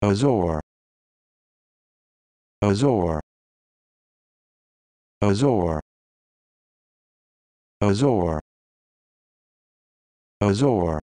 Azor Azor Azor Azor Azor